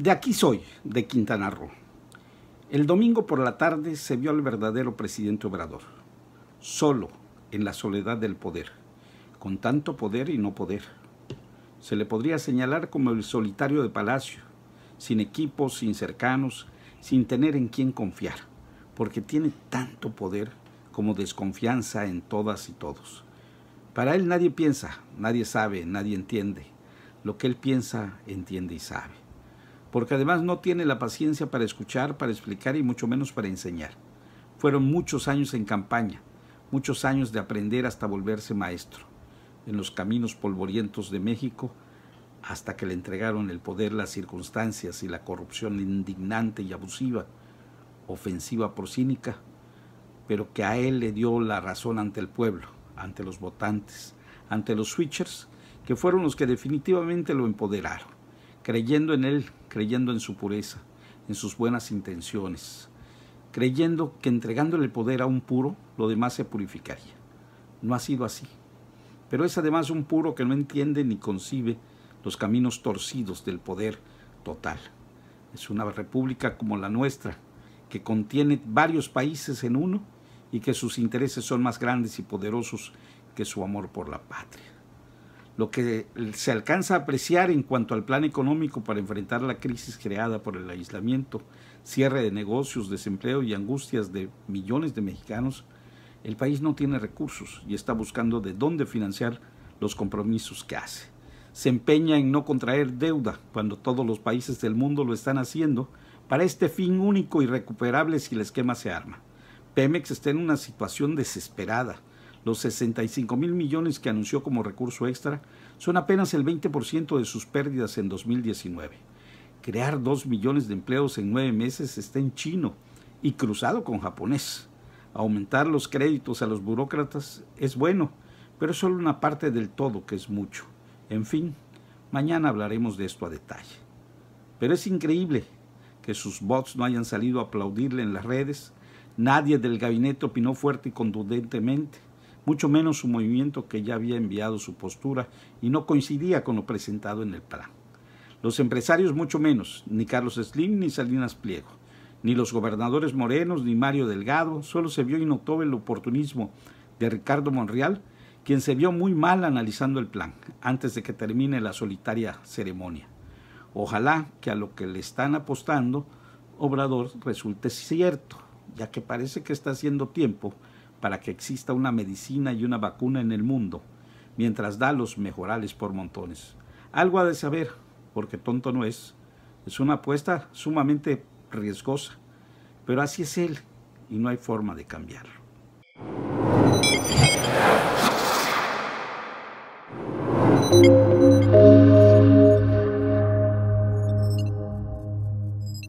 De aquí soy, de Quintana Roo. El domingo por la tarde se vio al verdadero presidente Obrador, solo en la soledad del poder, con tanto poder y no poder. Se le podría señalar como el solitario de Palacio, sin equipos, sin cercanos, sin tener en quién confiar, porque tiene tanto poder como desconfianza en todas y todos. Para él nadie piensa, nadie sabe, nadie entiende. Lo que él piensa, entiende y sabe porque además no tiene la paciencia para escuchar, para explicar y mucho menos para enseñar. Fueron muchos años en campaña, muchos años de aprender hasta volverse maestro, en los caminos polvorientos de México, hasta que le entregaron el poder las circunstancias y la corrupción indignante y abusiva, ofensiva por cínica, pero que a él le dio la razón ante el pueblo, ante los votantes, ante los switchers, que fueron los que definitivamente lo empoderaron creyendo en Él, creyendo en su pureza, en sus buenas intenciones, creyendo que entregándole el poder a un puro, lo demás se purificaría. No ha sido así. Pero es además un puro que no entiende ni concibe los caminos torcidos del poder total. Es una república como la nuestra, que contiene varios países en uno y que sus intereses son más grandes y poderosos que su amor por la patria lo que se alcanza a apreciar en cuanto al plan económico para enfrentar la crisis creada por el aislamiento, cierre de negocios, desempleo y angustias de millones de mexicanos, el país no tiene recursos y está buscando de dónde financiar los compromisos que hace. Se empeña en no contraer deuda cuando todos los países del mundo lo están haciendo para este fin único y recuperable si el esquema se arma. Pemex está en una situación desesperada los 65 mil millones que anunció como recurso extra son apenas el 20% de sus pérdidas en 2019. Crear 2 millones de empleos en 9 meses está en chino y cruzado con japonés. Aumentar los créditos a los burócratas es bueno, pero es solo una parte del todo que es mucho. En fin, mañana hablaremos de esto a detalle. Pero es increíble que sus bots no hayan salido a aplaudirle en las redes. Nadie del gabinete opinó fuerte y contundentemente mucho menos su movimiento que ya había enviado su postura y no coincidía con lo presentado en el plan. Los empresarios mucho menos, ni Carlos Slim ni Salinas Pliego, ni los gobernadores Morenos ni Mario Delgado, solo se vio y notó el oportunismo de Ricardo Monreal, quien se vio muy mal analizando el plan antes de que termine la solitaria ceremonia. Ojalá que a lo que le están apostando Obrador resulte cierto, ya que parece que está haciendo tiempo para que exista una medicina y una vacuna en el mundo, mientras da los mejorales por montones. Algo ha de saber, porque tonto no es. Es una apuesta sumamente riesgosa, pero así es él y no hay forma de cambiarlo.